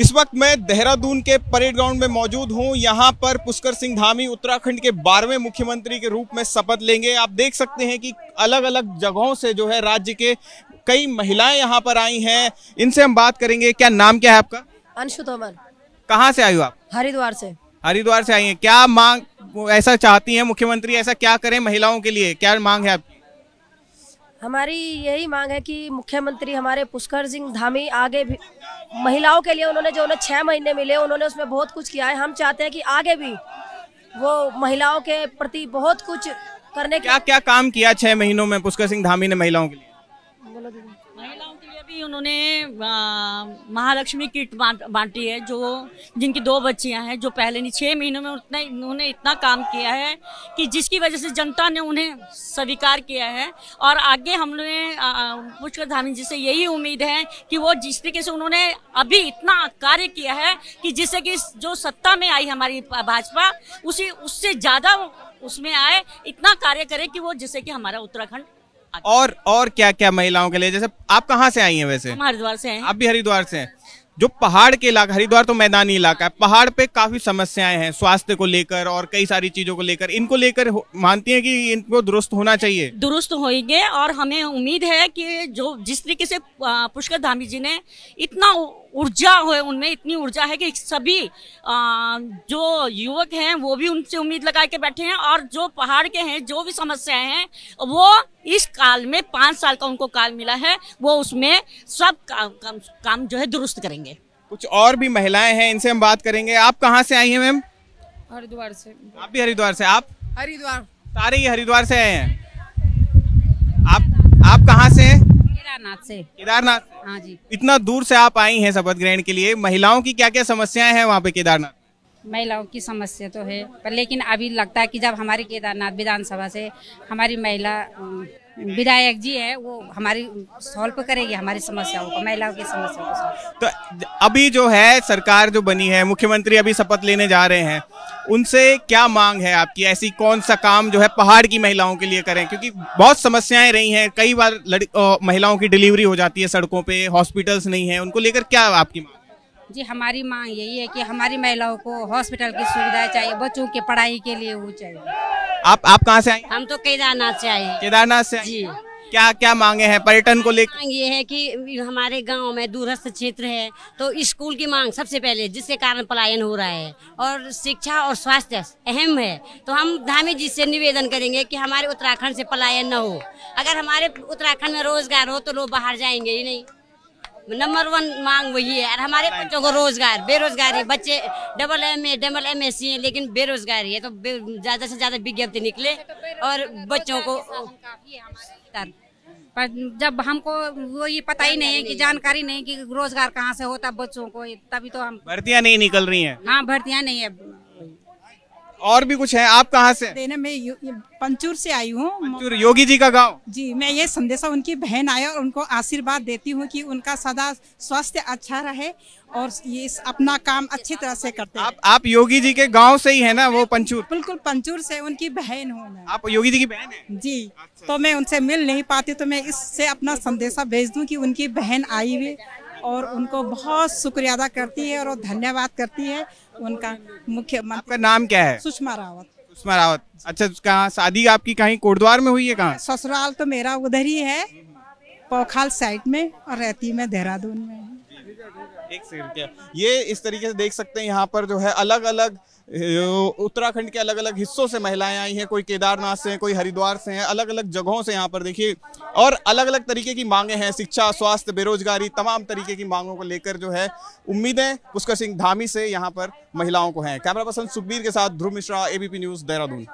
इस वक्त मैं देहरादून के परेड ग्राउंड में मौजूद हूं यहां पर पुष्कर सिंह धामी उत्तराखंड के बारहवें मुख्यमंत्री के रूप में शपथ लेंगे आप देख सकते हैं कि अलग अलग जगहों से जो है राज्य के कई महिलाएं यहां पर आई हैं इनसे हम बात करेंगे क्या नाम क्या है आपका अंशु तोमर कहां से आई हो आप हरिद्वार से हरिद्वार से आई है क्या मांग ऐसा चाहती है मुख्यमंत्री ऐसा क्या करें महिलाओं के लिए क्या मांग है आप हमारी यही मांग है कि मुख्यमंत्री हमारे पुष्कर सिंह धामी आगे भी महिलाओं के लिए उन्होंने जो उन्हें छः महीने मिले उन्होंने उसमें बहुत कुछ किया है हम चाहते हैं कि आगे भी वो महिलाओं के प्रति बहुत कुछ करने क्या क्या काम किया छः महीनों में पुष्कर सिंह धामी ने महिलाओं के लिए महिलाओं के लिए भी उन्होंने महालक्ष्मी किट बांटी है जो जिनकी दो बच्चियां हैं जो पहले नहीं छः महीनों में उतना उन्होंने इतना काम किया है कि जिसकी वजह से जनता ने उन्हें स्वीकार किया है और आगे हम लोग पुष्कर धामी जी से यही उम्मीद है कि वो जिस तरीके से उन्होंने अभी इतना कार्य किया है कि जिससे कि जो सत्ता में आई हमारी भाजपा उसी उससे ज़्यादा उसमें आए इतना कार्य करे कि वो जिससे कि हमारा उत्तराखंड और और क्या क्या महिलाओं के लिए जैसे आप कहाँ से आई हैं वैसे हरिद्वार से हैं आप भी हरिद्वार से हैं जो पहाड़ के इलाका हरिद्वार तो मैदानी इलाका है पहाड़ पे काफी समस्याएं हैं स्वास्थ्य को लेकर और कई सारी चीजों को लेकर इनको लेकर मानती हैं कि इनको दुरुस्त होना चाहिए दुरुस्त होंगे और हमें उम्मीद है कि जो जिस तरीके से पुष्कर धामी जी ने इतना ऊर्जा हो उनमें इतनी ऊर्जा है कि सभी जो युवक हैं वो भी उनसे उम्मीद लगा के बैठे हैं और जो पहाड़ के हैं जो भी समस्याएं हैं वो इस काल में पाँच साल का उनको काल मिला है वो उसमें सब काम, काम जो है दुरुस्त करेंगे कुछ और भी महिलाएं हैं इनसे हम बात करेंगे आप कहाँ से आई हैं मैम हरिद्वार से आप भी हरिद्वार से आप हरिद्वार सारे ही हरिद्वार से आए हैं आप आप कहाँ से हैं केदारनाथ से केदारनाथ हाँ जी इतना दूर से आप आई हैं शपथ ग्रहण के लिए महिलाओं की क्या क्या समस्याएं हैं वहाँ पे केदारनाथ महिलाओं की समस्या तो है पर लेकिन अभी लगता है कि जब हमारी केदारनाथ विधानसभा से हमारी महिला विधायक जी है वो हमारी सॉल्व करेगी हमारी समस्याओं को महिलाओं की समस्याओं को तो अभी जो है सरकार जो बनी है मुख्यमंत्री अभी शपथ लेने जा रहे हैं उनसे क्या मांग है आपकी ऐसी कौन सा काम जो है पहाड़ की महिलाओं के लिए करें क्योंकि बहुत समस्याएं रही हैं कई बार महिलाओं की डिलीवरी हो जाती है सड़कों पे हॉस्पिटल्स नहीं है उनको लेकर क्या आपकी मांग जी हमारी मांग यही है कि हमारी महिलाओं को हॉस्पिटल की सुविधाएं चाहिए बच्चों के पढ़ाई के लिए वो चाहिए आप आप कहाँ से आए हम तो केदारनाथ से आए केदारनाथ से जी क्या क्या मांगे हैं पर्यटन को लेकर ये है कि हमारे गांव में दूरस्थ क्षेत्र है तो स्कूल की मांग सबसे पहले जिसके कारण पलायन हो रहा है और शिक्षा और स्वास्थ्य अहम है तो हम धामी जी से निवेदन करेंगे कि हमारे उत्तराखंड से पलायन न हो अगर हमारे उत्तराखंड में रोजगार हो तो लोग बाहर जाएंगे ही नहीं नंबर वन मांग वही है और हमारे बच्चों को रोजगार बेरोजगारी बच्चे double M A double M S C है लेकिन बेरोजगारी है तो ज्यादा से ज्यादा विज्ञप्ति निकले और बच्चों को पर जब हमको वो ये पता ही नहीं है कि जानकारी नहीं कि रोजगार कहाँ से होता बच्चों को तभी तो हम भर्तियाँ नहीं निकल रही हैं हाँ भर्तियाँ नहीं है और भी कुछ है आप कहाँ से देना मैं पंचूर से आई हूँ योगी जी का गांव जी मैं ये संदेशा उनकी बहन आया और उनको आशीर्वाद देती हूँ कि उनका सदा स्वास्थ्य अच्छा रहे और ये अपना काम अच्छी तरह से करते हैं आप आप योगी जी के गांव से ही है ना वो पंचूर बिल्कुल पंचूर से उनकी बहन हूँ आप योगी जी की बहन है जी अच्छा। तो अच्छा। मैं उनसे मिल नहीं पाती तो मैं इससे अपना संदेशा भेज दूँ की उनकी बहन आई हुई और उनको बहुत शुक्रिया अदा करती है और धन्यवाद करती है उनका मुख्य आपका नाम क्या है सुषमा रावत सुषमा रावत अच्छा तो कहाँ शादी आपकी कहीं कोटद्वार में हुई है कहाँ ससुराल तो मेरा उधर ही है पोखाल साइड में और रहती मैं देहरादून में एक से रुपया ये इस तरीके से देख सकते हैं यहाँ पर जो है अलग अलग उत्तराखंड के अलग अलग हिस्सों से महिलाएं आई हैं कोई केदारनाथ से हैं कोई हरिद्वार से हैं अलग अलग जगहों से यहाँ पर देखिए और अलग अलग तरीके की मांगे हैं शिक्षा स्वास्थ्य बेरोजगारी तमाम तरीके की मांगों को लेकर जो है उम्मीदें पुष्कर सिंह धामी से यहाँ पर महिलाओं को हैं कैमरा पर्सन सुखबीर के साथ ध्रुव मिश्रा एबीपी न्यूज़ देहरादून